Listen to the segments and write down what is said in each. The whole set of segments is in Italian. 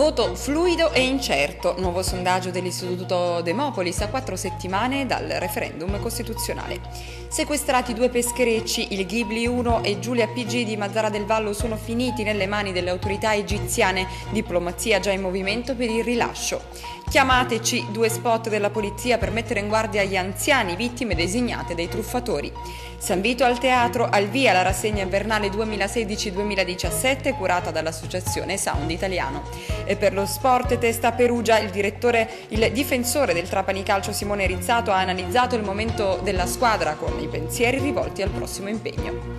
Voto fluido e incerto, nuovo sondaggio dell'Istituto Demopolis a quattro settimane dal referendum costituzionale. Sequestrati due pescherecci, il Ghibli 1 e Giulia PG di Mazzara del Vallo sono finiti nelle mani delle autorità egiziane, diplomazia già in movimento per il rilascio. Chiamateci, due spot della polizia per mettere in guardia gli anziani vittime designate dai truffatori. San Vito al teatro, al via la rassegna invernale 2016-2017 curata dall'associazione Sound Italiano. E per lo sport testa Perugia, il, il difensore del Trapani Calcio Simone Rizzato ha analizzato il momento della squadra con i pensieri rivolti al prossimo impegno.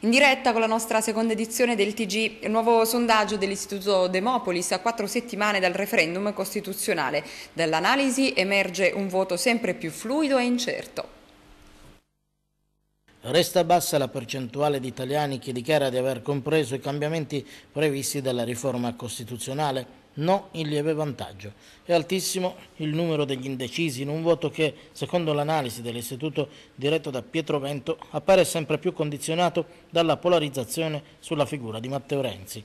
In diretta con la nostra seconda edizione del TG, il nuovo sondaggio dell'Istituto Demopolis a quattro settimane dal referendum costituzionale. Dall'analisi emerge un voto sempre più fluido e incerto. Resta bassa la percentuale di italiani che dichiara di aver compreso i cambiamenti previsti dalla riforma costituzionale no in lieve vantaggio. È altissimo il numero degli indecisi in un voto che, secondo l'analisi dell'istituto diretto da Pietro Vento, appare sempre più condizionato dalla polarizzazione sulla figura di Matteo Renzi.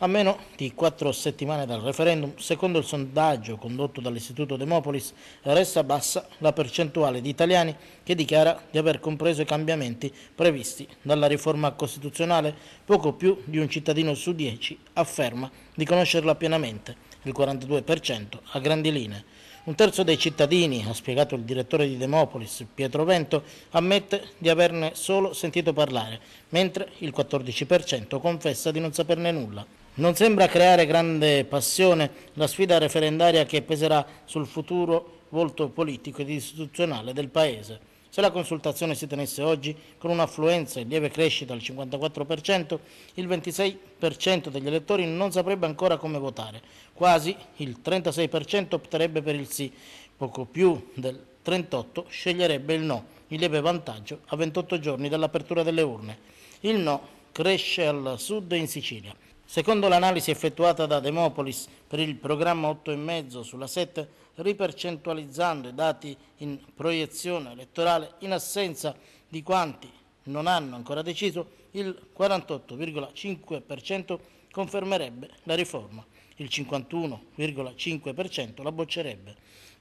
A meno di quattro settimane dal referendum, secondo il sondaggio condotto dall'Istituto Demopolis, resta bassa la percentuale di italiani che dichiara di aver compreso i cambiamenti previsti dalla riforma costituzionale. Poco più di un cittadino su dieci afferma di conoscerla pienamente, il 42% a grandi linee. Un terzo dei cittadini, ha spiegato il direttore di Demopolis, Pietro Vento, ammette di averne solo sentito parlare, mentre il 14% confessa di non saperne nulla. Non sembra creare grande passione la sfida referendaria che peserà sul futuro volto politico ed istituzionale del Paese. Se la consultazione si tenesse oggi, con un'affluenza in lieve crescita al 54%, il 26% degli elettori non saprebbe ancora come votare. Quasi il 36% opterebbe per il sì, poco più del 38% sceglierebbe il no, in lieve vantaggio a 28 giorni dall'apertura delle urne. Il no cresce al sud e in Sicilia. Secondo l'analisi effettuata da Demopolis per il programma 8,5 sulla 7, ripercentualizzando i dati in proiezione elettorale in assenza di quanti non hanno ancora deciso, il 48,5% confermerebbe la riforma, il 51,5% la boccerebbe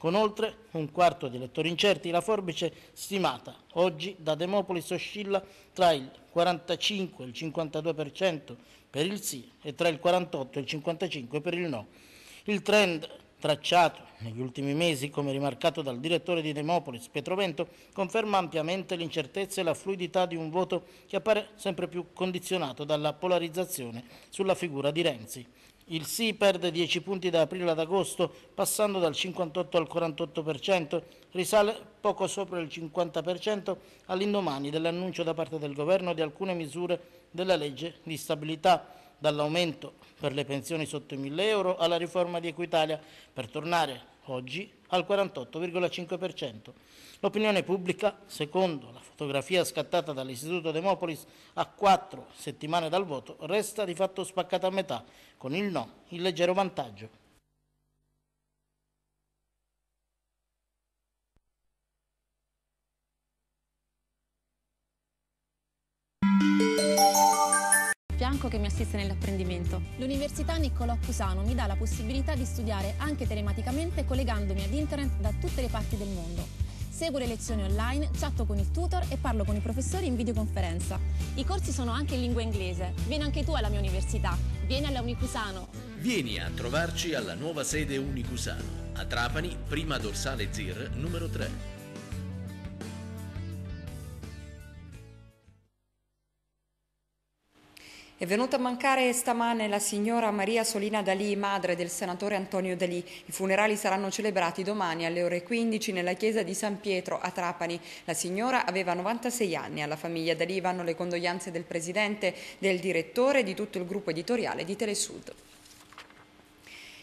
con oltre un quarto di elettori incerti. La forbice stimata oggi da Demopolis oscilla tra il 45 e il 52% per il sì e tra il 48 e il 55% per il no. Il trend tracciato negli ultimi mesi, come rimarcato dal direttore di Demopolis, Petrovento, conferma ampiamente l'incertezza e la fluidità di un voto che appare sempre più condizionato dalla polarizzazione sulla figura di Renzi. Il sì perde 10 punti da aprile ad agosto, passando dal 58 al 48%, risale poco sopra il 50% all'indomani dell'annuncio da parte del governo di alcune misure della legge di stabilità dall'aumento per le pensioni sotto i 1000 euro alla riforma di Equitalia per tornare oggi al 48,5%. L'opinione pubblica, secondo la fotografia scattata dall'Istituto Demopolis a quattro settimane dal voto, resta di fatto spaccata a metà, con il no in leggero vantaggio. Franco che mi assiste nell'apprendimento. L'Università Niccolò Cusano mi dà la possibilità di studiare anche telematicamente collegandomi ad internet da tutte le parti del mondo. Seguo le lezioni online, chatto con il tutor e parlo con i professori in videoconferenza. I corsi sono anche in lingua inglese. Vieni anche tu alla mia università. Vieni alla Unicusano. Vieni a trovarci alla nuova sede Unicusano, a Trapani, prima dorsale ZIR numero 3. È venuta a mancare stamane la signora Maria Solina Dalì, madre del senatore Antonio Dalì. I funerali saranno celebrati domani alle ore 15 nella chiesa di San Pietro a Trapani. La signora aveva 96 anni. Alla famiglia Dalì vanno le condoglianze del presidente, del direttore e di tutto il gruppo editoriale di Telesud.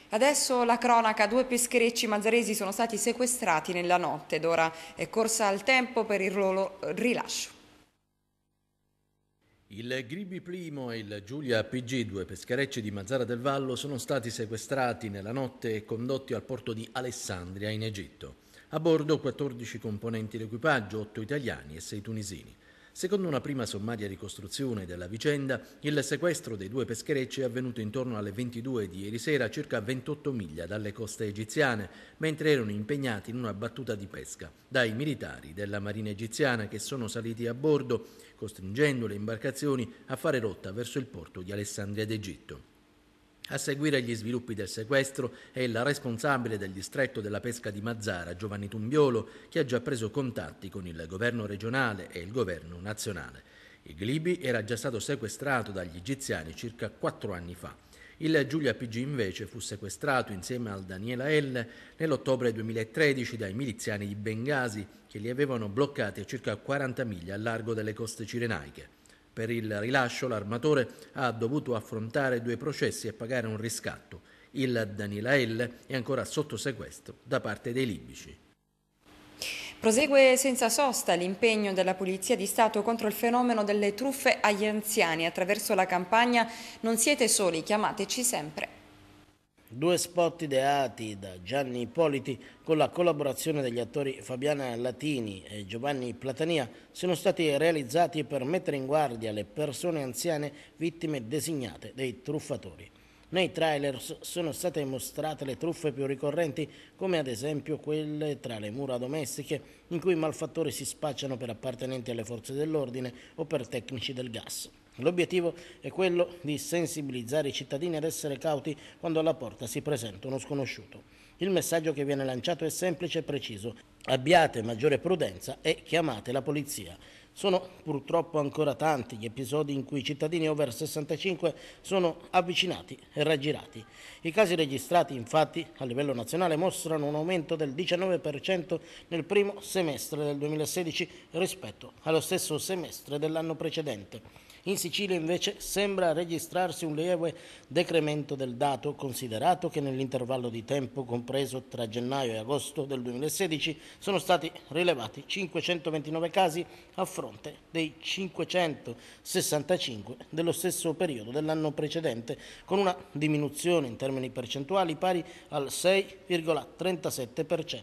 Adesso la cronaca, due pescherecci mazzaresi sono stati sequestrati nella notte ed ora è corsa al tempo per il loro rilascio. Il Gribi I e il Giulia pg due pescherecci di Mazzara del Vallo sono stati sequestrati nella notte e condotti al porto di Alessandria in Egitto. A bordo 14 componenti d'equipaggio, 8 italiani e 6 tunisini. Secondo una prima sommaria ricostruzione della vicenda, il sequestro dei due pescherecci è avvenuto intorno alle 22 di ieri sera circa 28 miglia dalle coste egiziane, mentre erano impegnati in una battuta di pesca dai militari della marina egiziana che sono saliti a bordo, costringendo le imbarcazioni a fare rotta verso il porto di Alessandria d'Egitto. A seguire gli sviluppi del sequestro è il responsabile del distretto della pesca di Mazzara, Giovanni Tumbiolo, che ha già preso contatti con il governo regionale e il governo nazionale. Il Glibi era già stato sequestrato dagli egiziani circa quattro anni fa. Il Giulia PG invece fu sequestrato insieme al Daniela L nell'ottobre 2013 dai miliziani di Bengasi che li avevano bloccati a circa 40 miglia al largo delle coste cirenaiche. Per il rilascio l'armatore ha dovuto affrontare due processi e pagare un riscatto. Il Danila L è ancora sotto sequestro da parte dei libici. Prosegue senza sosta l'impegno della Polizia di Stato contro il fenomeno delle truffe agli anziani attraverso la campagna Non siete soli, chiamateci sempre. Due spot ideati da Gianni Ippoliti con la collaborazione degli attori Fabiana Latini e Giovanni Platania sono stati realizzati per mettere in guardia le persone anziane vittime designate dei truffatori. Nei trailer sono state mostrate le truffe più ricorrenti, come ad esempio quelle tra le mura domestiche, in cui i malfattori si spacciano per appartenenti alle forze dell'ordine o per tecnici del gas. L'obiettivo è quello di sensibilizzare i cittadini ad essere cauti quando alla porta si presenta uno sconosciuto. Il messaggio che viene lanciato è semplice e preciso. Abbiate maggiore prudenza e chiamate la polizia. Sono purtroppo ancora tanti gli episodi in cui i cittadini over 65 sono avvicinati e raggirati. I casi registrati infatti a livello nazionale mostrano un aumento del 19% nel primo semestre del 2016 rispetto allo stesso semestre dell'anno precedente. In Sicilia invece sembra registrarsi un lieve decremento del dato, considerato che nell'intervallo di tempo compreso tra gennaio e agosto del 2016 sono stati rilevati 529 casi a fronte dei 565 dello stesso periodo dell'anno precedente, con una diminuzione in termini percentuali pari al 6,37%.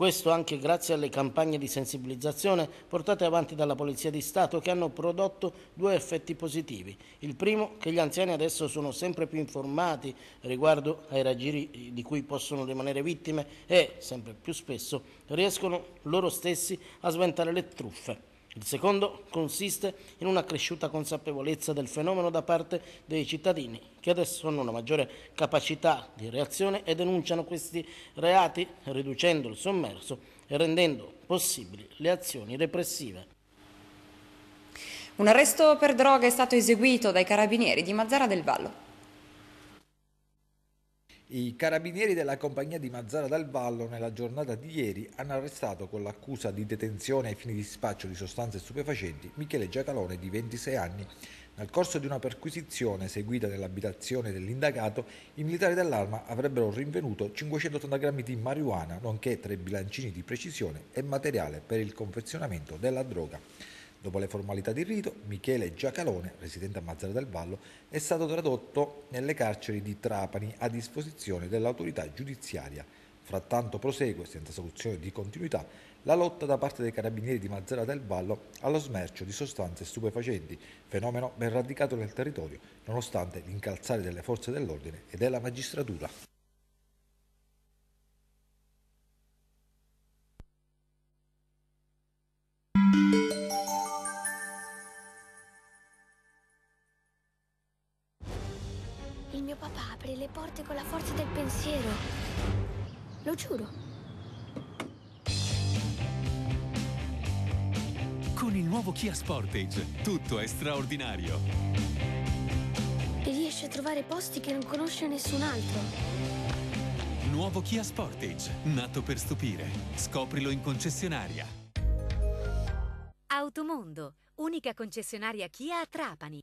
Questo anche grazie alle campagne di sensibilizzazione portate avanti dalla Polizia di Stato che hanno prodotto due effetti positivi. Il primo, che gli anziani adesso sono sempre più informati riguardo ai raggiri di cui possono rimanere vittime e, sempre più spesso, riescono loro stessi a sventare le truffe. Il secondo consiste in una cresciuta consapevolezza del fenomeno da parte dei cittadini, che adesso hanno una maggiore capacità di reazione e denunciano questi reati, riducendo il sommerso e rendendo possibili le azioni repressive. Un arresto per droga è stato eseguito dai carabinieri di Mazzara del Vallo. I carabinieri della compagnia di Mazzara dal Vallo nella giornata di ieri hanno arrestato con l'accusa di detenzione ai fini di spaccio di sostanze stupefacenti Michele Giacalone di 26 anni. Nel corso di una perquisizione seguita nell'abitazione dell'indagato, i militari dell'arma avrebbero rinvenuto 580 grammi di marijuana, nonché tre bilancini di precisione e materiale per il confezionamento della droga. Dopo le formalità di rito, Michele Giacalone, residente a Mazzara del Vallo, è stato tradotto nelle carceri di Trapani a disposizione dell'autorità giudiziaria. Frattanto prosegue, senza soluzione di continuità, la lotta da parte dei carabinieri di Mazzara del Vallo allo smercio di sostanze stupefacenti, fenomeno ben radicato nel territorio, nonostante l'incalzare delle forze dell'ordine e della magistratura. mio papà apre le porte con la forza del pensiero. Lo giuro. Con il nuovo Kia Sportage, tutto è straordinario. Riesce a trovare posti che non conosce nessun altro. Nuovo Kia Sportage, nato per stupire. Scoprilo in concessionaria. Automondo, unica concessionaria Kia a Trapani.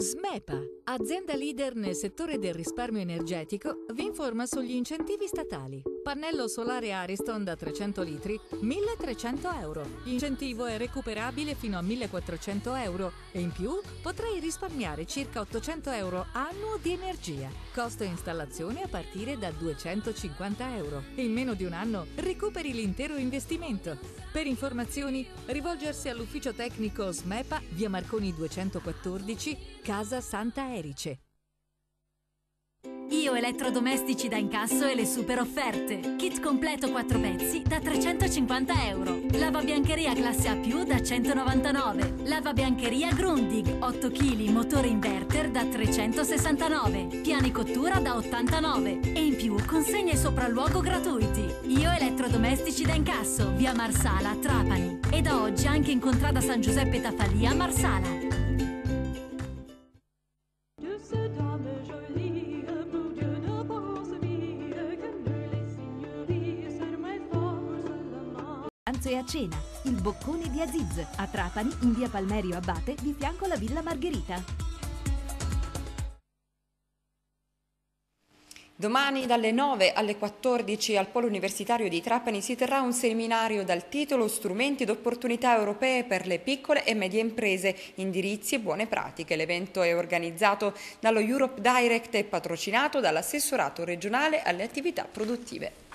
SMEPA, azienda leader nel settore del risparmio energetico, vi informa sugli incentivi statali. Pannello solare Ariston da 300 litri, 1300 euro. Incentivo è recuperabile fino a 1400 euro e in più potrai risparmiare circa 800 euro annuo di energia. Costo installazione a partire da 250 euro. In meno di un anno recuperi l'intero investimento. Per informazioni rivolgersi all'ufficio tecnico SMEPA via Marconi 214, Casa Santa Erice. Io elettrodomestici da incasso e le super offerte. Kit completo 4 pezzi da 350 euro. Lavabiancheria classe A da 199. Lavabiancheria Grundig 8 kg motore inverter da 369. Piani cottura da 89. E in più consegne e sopralluogo gratuiti. Io elettrodomestici da incasso via Marsala Trapani. E da oggi anche in contrada San Giuseppe Tafalia Marsala. pranzo e a cena. Il Boccone di Aziz, a Trapani, in via Palmerio Abate, di fianco alla Villa Margherita. Domani dalle 9 alle 14 al Polo Universitario di Trapani si terrà un seminario dal titolo Strumenti ed opportunità europee per le piccole e medie imprese, indirizzi e buone pratiche. L'evento è organizzato dallo Europe Direct e patrocinato dall'assessorato regionale alle attività produttive.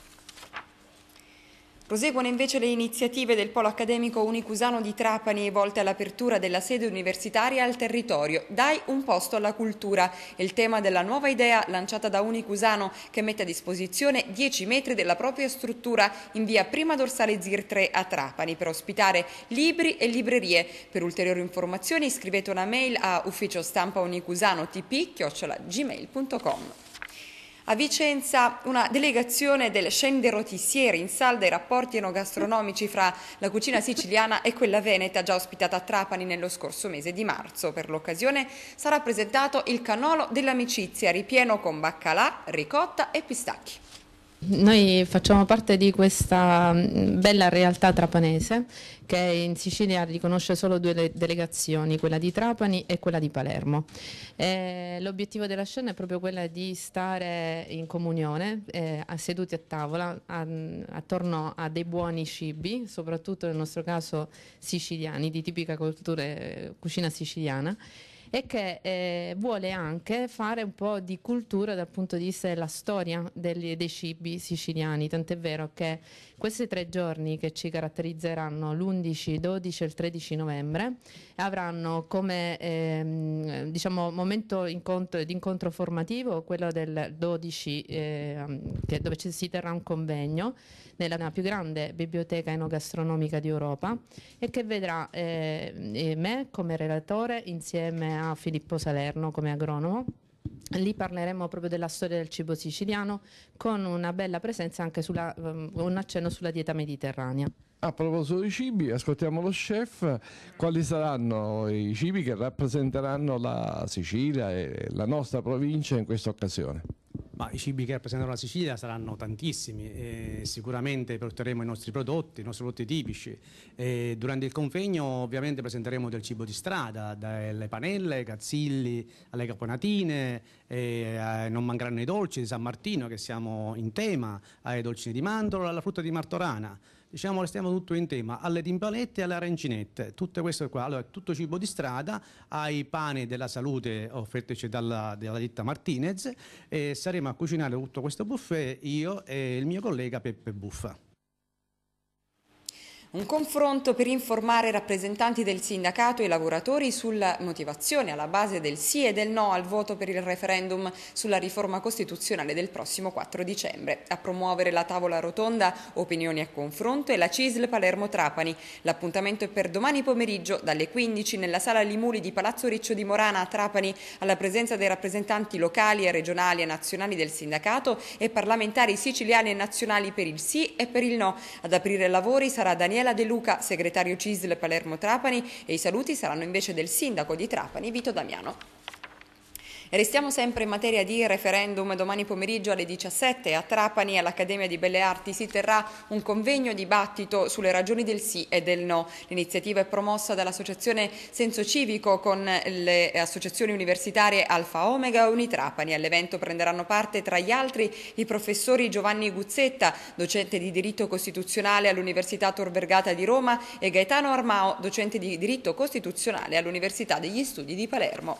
Proseguono invece le iniziative del Polo Accademico Unicusano di Trapani volte all'apertura della sede universitaria al territorio. Dai un posto alla cultura. È il tema della nuova idea lanciata da Unicusano che mette a disposizione 10 metri della propria struttura in via Prima Dorsale Zir 3 a Trapani per ospitare libri e librerie. Per ulteriori informazioni scrivete una mail a ufficio stampa unicusano tp gmail.com. A Vicenza una delegazione del Scende in salda i rapporti enogastronomici fra la cucina siciliana e quella veneta già ospitata a Trapani nello scorso mese di marzo. Per l'occasione sarà presentato il canolo dell'amicizia ripieno con baccalà, ricotta e pistacchi. Noi facciamo parte di questa mm, bella realtà trapanese che in Sicilia riconosce solo due delegazioni, quella di Trapani e quella di Palermo. l'obiettivo della scena è proprio quello di stare in comunione, eh, seduti a tavola, a, attorno a dei buoni cibi, soprattutto nel nostro caso siciliani, di tipica cultura, eh, cucina siciliana e che eh, vuole anche fare un po' di cultura dal punto di vista della storia degli, dei cibi siciliani, tant'è vero che questi tre giorni che ci caratterizzeranno l'11, 12 e il 13 novembre avranno come ehm, diciamo, momento di incontro formativo quello del 12 eh, dove ci si terrà un convegno nella più grande biblioteca enogastronomica di Europa e che vedrà eh, me come relatore insieme a Filippo Salerno come agronomo. Lì parleremo proprio della storia del cibo siciliano con una bella presenza anche sulla, ehm, un accenno sulla dieta mediterranea. A proposito dei cibi, ascoltiamo lo chef, quali saranno i cibi che rappresenteranno la Sicilia e la nostra provincia in questa occasione? Ma i cibi che rappresentano la Sicilia saranno tantissimi, eh, sicuramente porteremo i nostri prodotti, i nostri prodotti tipici. Eh, durante il convegno ovviamente presenteremo del cibo di strada, dalle panelle ai cazzilli, alle caponatine, eh, non mancheranno i dolci di San Martino che siamo in tema, ai dolci di mandorla, alla frutta di martorana diciamo restiamo tutto in tema, alle timpanette e alle arancinette, tutto questo qua, allora tutto cibo di strada, ai pane della salute offerteci dalla, dalla ditta Martinez e saremo a cucinare tutto questo buffet io e il mio collega Peppe Buffa. Un confronto per informare i rappresentanti del sindacato e i lavoratori sulla motivazione alla base del sì e del no al voto per il referendum sulla riforma costituzionale del prossimo 4 dicembre. A promuovere la tavola rotonda Opinioni a confronto e la CISL Palermo Trapani. L'appuntamento è per domani pomeriggio dalle 15 nella sala Limuli di Palazzo Riccio di Morana a Trapani alla presenza dei rappresentanti locali, e regionali e nazionali del sindacato e parlamentari siciliani e nazionali per il sì e per il no. Ad aprire i lavori sarà Daniele Daniela De Luca, segretario CISL Palermo Trapani e i saluti saranno invece del sindaco di Trapani Vito Damiano. Restiamo sempre in materia di referendum. Domani pomeriggio alle 17 a Trapani all'Accademia di Belle Arti si terrà un convegno dibattito sulle ragioni del sì e del no. L'iniziativa è promossa dall'Associazione Senso Civico con le associazioni universitarie Alfa Omega e Unitrapani. All'evento prenderanno parte tra gli altri i professori Giovanni Guzzetta, docente di diritto costituzionale all'Università Tor Vergata di Roma e Gaetano Armao, docente di diritto costituzionale all'Università degli Studi di Palermo.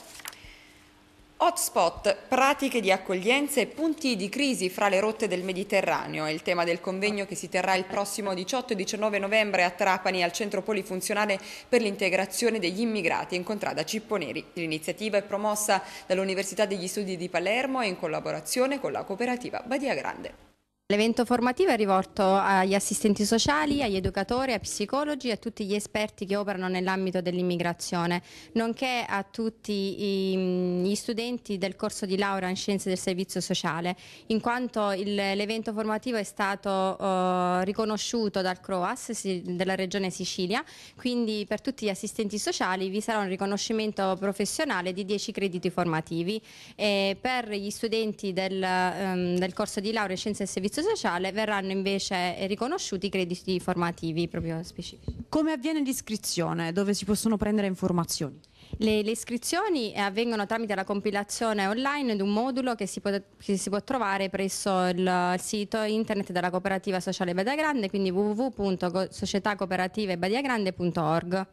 Hotspot, pratiche di accoglienza e punti di crisi fra le rotte del Mediterraneo è il tema del convegno che si terrà il prossimo 18 e 19 novembre a Trapani al Centro Polifunzionale per l'integrazione degli immigrati in contrada Cipponeri. L'iniziativa è promossa dall'Università degli Studi di Palermo e in collaborazione con la cooperativa Badia Grande. L'evento formativo è rivolto agli assistenti sociali, agli educatori, a psicologi e a tutti gli esperti che operano nell'ambito dell'immigrazione, nonché a tutti gli studenti del corso di laurea in scienze del servizio sociale, in quanto l'evento formativo è stato eh, riconosciuto dal CROAS della regione Sicilia, quindi per tutti gli assistenti sociali vi sarà un riconoscimento professionale di 10 crediti formativi e per gli studenti del, ehm, del corso di laurea in scienze del servizio servizio sociale verranno invece eh, riconosciuti i crediti formativi proprio specifici. Come avviene l'iscrizione? Dove si possono prendere informazioni? Le, le, iscrizioni eh, avvengono tramite la compilazione online di un modulo che si può, che si può trovare presso il, il, sito internet della cooperativa sociale Badia Grande, quindi www.societacooperativebadiagrande.org.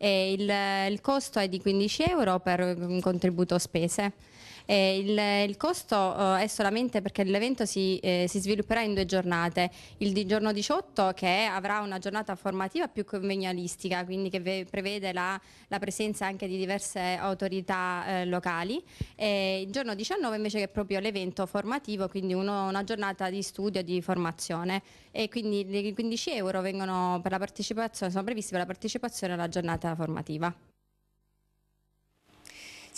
Il, il costo è di 15 euro per un contributo spese. Eh, il, il, costo eh, è solamente perché l'evento si, eh, si, svilupperà in due giornate, il di giorno 18 che avrà una giornata formativa più convenialistica, quindi che prevede la, la presenza anche di diverse autorità eh, locali, e il giorno 19 invece che è proprio l'evento formativo, quindi uno, una giornata di studio, di formazione e quindi i 15 euro vengono per la partecipazione, sono previsti per la partecipazione alla giornata formativa.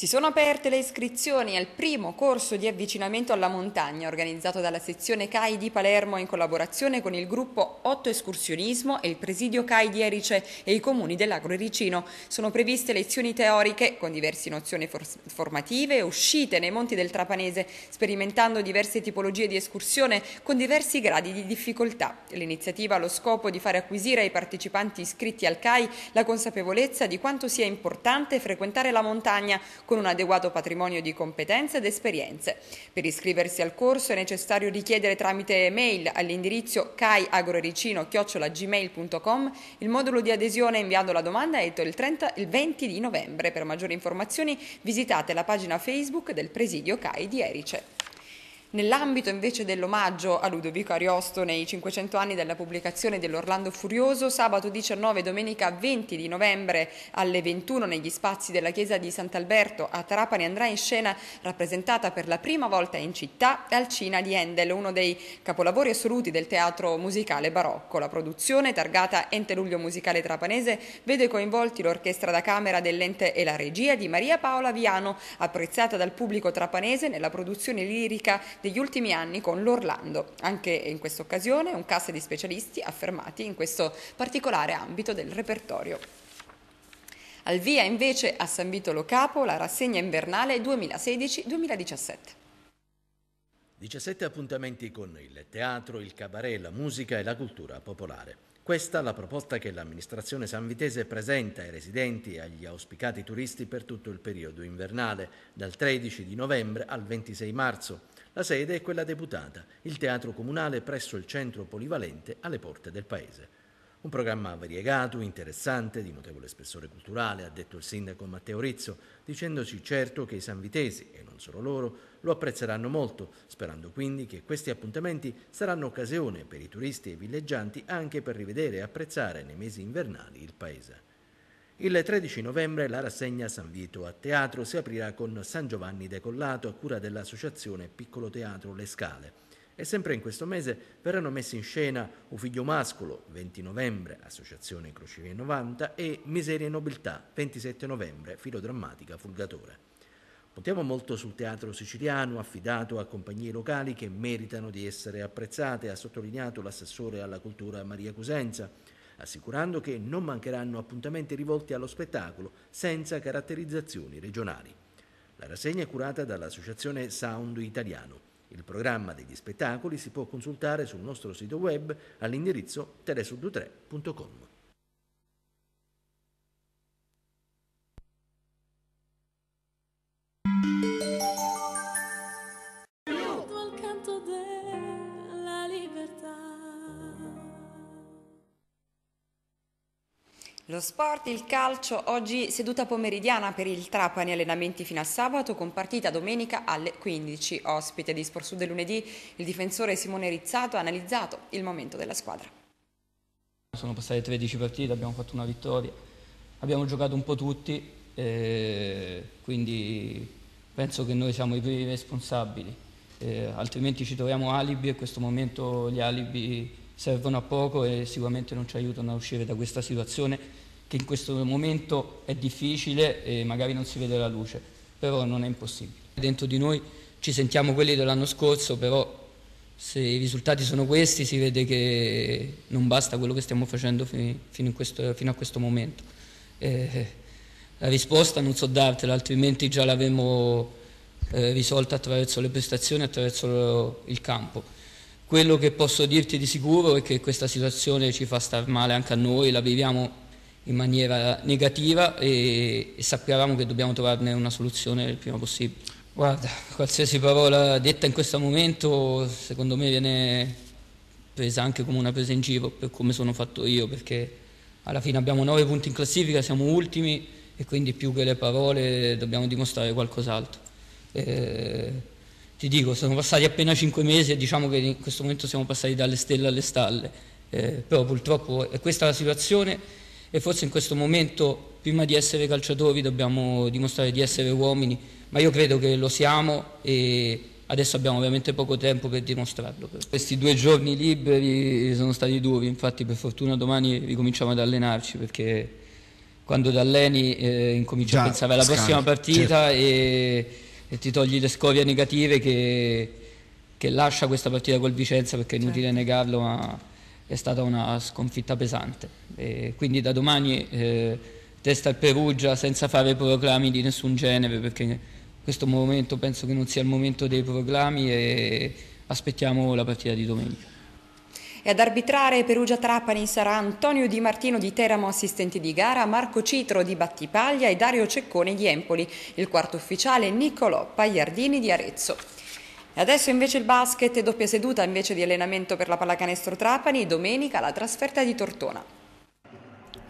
Si sono aperte le iscrizioni al primo corso di avvicinamento alla montagna organizzato dalla sezione CAI di Palermo in collaborazione con il gruppo Otto Escursionismo e il presidio CAI di Erice e i comuni dell'Agro Ericino. Sono previste lezioni teoriche con diverse nozioni formative uscite nei monti del Trapanese sperimentando diverse tipologie di escursione con diversi gradi di difficoltà. L'iniziativa ha lo scopo di fare acquisire ai partecipanti iscritti al CAI la consapevolezza di quanto sia importante frequentare la montagna con un adeguato patrimonio di competenze ed esperienze. Per iscriversi al corso è necessario richiedere tramite mail all'indirizzo caiagorericino-gmail.com il modulo di adesione inviando la domanda entro il, 30, il 20 di novembre. Per maggiori informazioni visitate la pagina Facebook del Presidio CAI di Erice. Nell'ambito invece dell'omaggio a Ludovico Ariosto nei 500 anni della pubblicazione dell'Orlando Furioso, sabato 19 e domenica 20 di novembre alle 21 negli spazi della chiesa di Sant'Alberto a Trapani andrà in scena rappresentata per la prima volta in città Alcina di Handel, uno dei capolavori assoluti del teatro musicale barocco. La produzione, targata Ente Luglio Musicale Trapanese, vede coinvolti l'orchestra da camera dell'ente e la regia di Maria Paola Viano, apprezzata dal pubblico trapanese nella produzione lirica degli ultimi anni con l'Orlando. Anche in questa occasione un cast di specialisti affermati in questo particolare ambito del repertorio. Al via invece a San Vitolo Capo la rassegna invernale 2016-2017. 17 appuntamenti con il teatro, il cabaret, la musica e la cultura popolare. Questa è la proposta che l'amministrazione sanvitese presenta ai residenti e agli auspicati turisti per tutto il periodo invernale, dal 13 di novembre al 26 marzo. La sede è quella deputata, il teatro comunale presso il centro polivalente alle porte del paese. Un programma variegato, interessante, di notevole spessore culturale, ha detto il sindaco Matteo Rizzo, dicendosi certo che i sanvitesi, e non solo loro, lo apprezzeranno molto, sperando quindi che questi appuntamenti saranno occasione per i turisti e i villeggianti anche per rivedere e apprezzare nei mesi invernali il paese. Il 13 novembre la rassegna San Vito a teatro si aprirà con San Giovanni Decollato a cura dell'associazione Piccolo Teatro Le Scale. E sempre in questo mese verranno messi in scena Un figlio mascolo, 20 novembre, Associazione Crocevia 90, e Miseria e Nobiltà, 27 novembre, Filodrammatica Fulgatore. Puntiamo molto sul teatro siciliano, affidato a compagnie locali che meritano di essere apprezzate, ha sottolineato l'assessore alla cultura Maria Cusenza assicurando che non mancheranno appuntamenti rivolti allo spettacolo senza caratterizzazioni regionali. La rassegna è curata dall'associazione Sound Italiano. Il programma degli spettacoli si può consultare sul nostro sito web all'indirizzo telesud3.com. lo sport, il calcio, oggi seduta pomeridiana per il Trapani, allenamenti fino a sabato con partita domenica alle 15. Ospite di Sport Sud lunedì, il difensore Simone Rizzato ha analizzato il momento della squadra. Sono passate 13 partite, abbiamo fatto una vittoria, abbiamo giocato un po' tutti, eh, quindi penso che noi siamo i primi responsabili, eh, altrimenti ci troviamo alibi e in questo momento gli alibi servono a poco e sicuramente non ci aiutano a uscire da questa situazione che in questo momento è difficile e magari non si vede la luce, però non è impossibile. Dentro di noi ci sentiamo quelli dell'anno scorso, però se i risultati sono questi si vede che non basta quello che stiamo facendo fino, questo, fino a questo momento. Eh, la risposta non so dartela, altrimenti già l'avremmo eh, risolta attraverso le prestazioni, attraverso il campo. Quello che posso dirti di sicuro è che questa situazione ci fa star male anche a noi, la viviamo in maniera negativa e, e sappiamo che dobbiamo trovarne una soluzione il prima possibile. Guarda, qualsiasi parola detta in questo momento secondo me viene presa anche come una presa in giro per come sono fatto io, perché alla fine abbiamo nove punti in classifica, siamo ultimi e quindi più che le parole dobbiamo dimostrare qualcos'altro. Eh, ti dico, sono passati appena cinque mesi e diciamo che in questo momento siamo passati dalle stelle alle stalle, eh, però purtroppo è questa la situazione e forse in questo momento, prima di essere calciatori, dobbiamo dimostrare di essere uomini, ma io credo che lo siamo e adesso abbiamo veramente poco tempo per dimostrarlo. Questi due giorni liberi sono stati duri, infatti per fortuna domani ricominciamo ad allenarci perché quando ti alleni eh, incominci Già, a pensare alla prossima scambio, partita certo. e, e, ti togli le scorie negative che, che lascia questa partita col Vicenza perché è inutile certo. negarlo ma è stata una sconfitta pesante. E quindi da domani eh, testa al Perugia senza fare proclami di nessun genere perché questo momento penso che non sia il momento dei proclami e aspettiamo la partita di domenica. E ad arbitrare Perugia-Trapani sarà Antonio Di Martino di Teramo, assistente di gara, Marco Citro di Battipaglia e Dario Ceccone di Empoli, il quarto ufficiale Niccolò Pagliardini di Arezzo. E adesso invece il basket, doppia seduta invece di allenamento per la pallacanestro Trapani, domenica la trasferta di Tortona.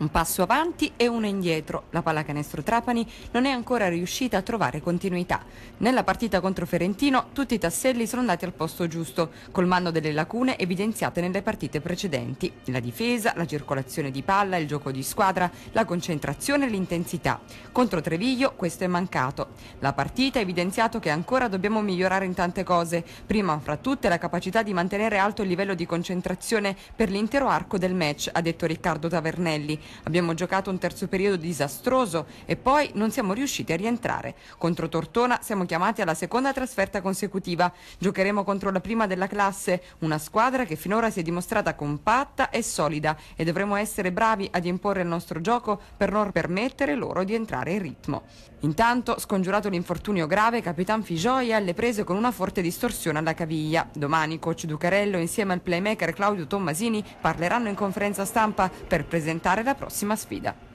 Un passo avanti e uno indietro. La pallacanestro Trapani non è ancora riuscita a trovare continuità. Nella partita contro Ferentino tutti i tasselli sono andati al posto giusto, colmando delle lacune evidenziate nelle partite precedenti. La difesa, la circolazione di palla, il gioco di squadra, la concentrazione e l'intensità. Contro Treviglio questo è mancato. La partita ha evidenziato che ancora dobbiamo migliorare in tante cose, prima fra tutte la capacità di mantenere alto il livello di concentrazione per l'intero arco del match, ha detto Riccardo Tavernelli, Abbiamo giocato un terzo periodo disastroso e poi non siamo riusciti a rientrare. Contro Tortona siamo chiamati alla seconda trasferta consecutiva. Giocheremo contro la prima della classe, una squadra che finora si è dimostrata compatta e solida e dovremo essere bravi ad imporre il nostro gioco per non permettere loro di entrare in ritmo. Intanto, scongiurato l'infortunio grave, Capitan Figioi è alle prese con una forte distorsione alla caviglia. Domani coach Ducarello insieme al playmaker Claudio Tommasini parleranno in conferenza stampa per presentare la prossima sfida.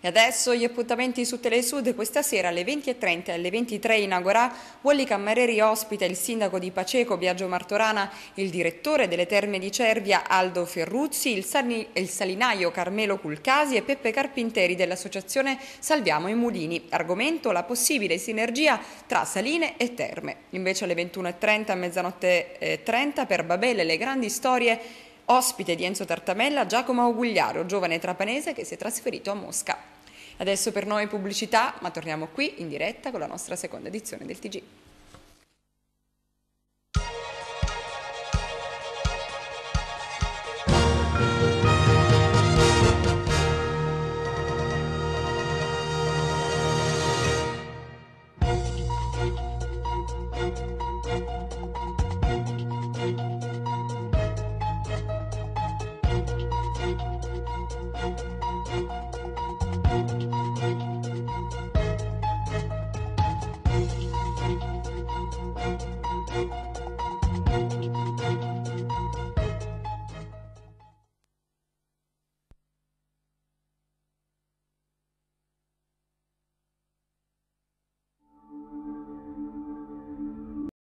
E adesso gli appuntamenti su Telesud questa sera alle 20.30 e alle 23 in Agora. Wally Cammareri ospita il sindaco di Paceco Biagio Martorana, il direttore delle terme di Cervia Aldo Ferruzzi, il, sali il salinaio Carmelo Culcasi e Peppe Carpinteri dell'associazione Salviamo i Mulini. Argomento la possibile sinergia tra saline e terme. Invece alle 21.30 a mezzanotte 30 eh, per Babele le grandi storie Ospite di Enzo Tartamella, Giacomo Augugliaro, giovane trapanese che si è trasferito a Mosca. Adesso per noi pubblicità, ma torniamo qui in diretta con la nostra seconda edizione del TG.